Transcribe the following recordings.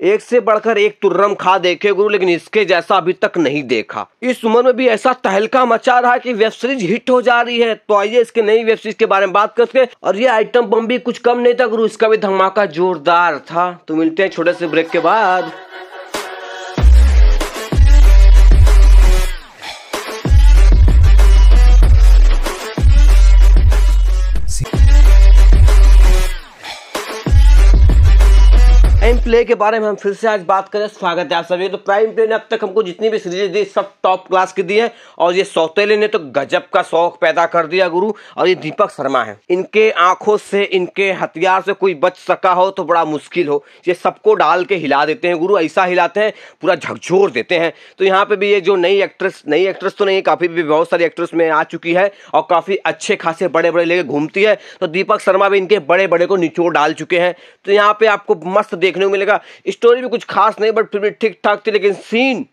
एक से बढ़कर एक तुर्रम खा देखे गुरु लेकिन इसके जैसा अभी तक नहीं देखा इस उम्र में भी ऐसा तहलका मचा रहा है कि वेब सीरीज हिट हो जा रही है तो आइए इसके नई वेब सीरीज के बारे में बात करते और ये आइटम बम भी कुछ कम नहीं था गुरु इसका भी धमाका जोरदार था तो मिलते हैं छोटे से ब्रेक के बाद प्राइम प्ले के बारे में हम फिर से आज बात करें स्वागत है आप सभी तो प्राइम प्ले ने अब तक हमको जितनी भी सीरीज दी सब टॉप क्लास की दी है और ये सौतेले ने तो गजब का शौक पैदा कर दिया गुरु और ये दीपक शर्मा है इनके आंखों से इनके हथियार से कोई बच सका हो तो बड़ा मुश्किल हो ये सबको डाल के हिला देते हैं गुरु ऐसा हिलाते हैं पूरा झकझोर देते हैं तो यहाँ पे भी ये जो नई एक्ट्रेस नई एक्ट्रेस तो नहीं है काफ़ी भी बहुत सारी एक्ट्रेस में आ चुकी है और काफ़ी अच्छे खासे बड़े बड़े लेके घूमती है तो दीपक शर्मा भी इनके बड़े बड़े को निचोड़ डाल चुके हैं तो यहाँ पे आपको मस्त देख देखने को मिलेगा स्टोरी भी कुछ खास नहीं बट फिर भी ठीक ठाक थी लेकिन सीन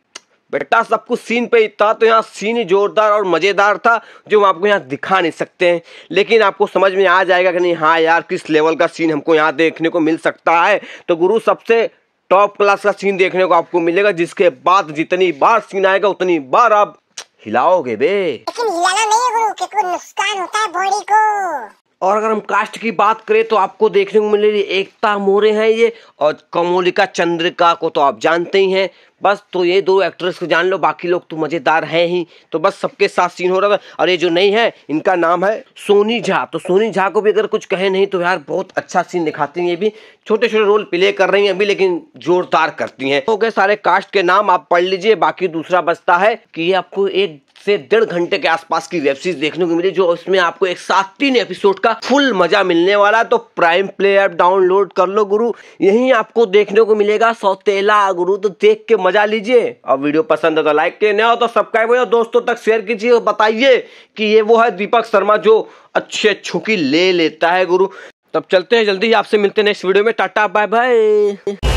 बेटा सब कुछ सीन पे ही था तो यहाँ सीन ही जोरदार और मज़ेदार था जो हम आपको यहाँ दिखा नहीं सकते हैं लेकिन आपको समझ में आ जाएगा कि नहीं हाँ यार किस लेवल का सीन हमको यहाँ देखने को मिल सकता है तो गुरु सबसे टॉप क्लास का सीन देखने को आपको मिलेगा जिसके बाद जितनी बार सीन आएगा उतनी बार आप हिलाओगे बे लेकिन हिलाना नहीं गुरु नुकसान होता है बॉडी को और अगर हम कास्ट की बात करें तो आपको देखने को मिलेगी एकता मोरे हैं ये और कमोलिका चंद्रिका को तो आप जानते ही हैं बस तो ये दो एक्ट्रेस को जान लो बाकी लोग तो मज़ेदार हैं ही तो बस सबके साथ सीन हो रहा था और ये जो नहीं है इनका नाम है सोनी झा तो सोनी झा को भी अगर कुछ कहे नहीं तो यार बहुत अच्छा सीन दिखाती हैं ये भी छोटे छोटे रोल प्ले कर रही हैं अभी लेकिन जोरदार करती हैं तो सारे कास्ट के नाम आप पढ़ लीजिए बाकी दूसरा बचता है कि ये आपको एक से डेढ़ घंटे के आसपास की वेब सीरीज देखने को मिली जो उसमें आपको एक साथ तीन एपिसोड का फुल मजा मिलने वाला तो प्राइम प्ले ऐप डाउनलोड कर लो गुरु यही आपको देखने को मिलेगा सौतेला गुरु तो देख के मजा लीजिए और वीडियो पसंद है तो लाइक किए नया हो तो सब्सक्राइब हो दोस्तों तक शेयर कीजिए और बताइए कि ये वो है दीपक शर्मा जो अच्छे अच्छुकी ले लेता है गुरु तब चलते हैं जल्दी आपसे मिलते हैं नेक्स्ट वीडियो में टाटा बाय बाय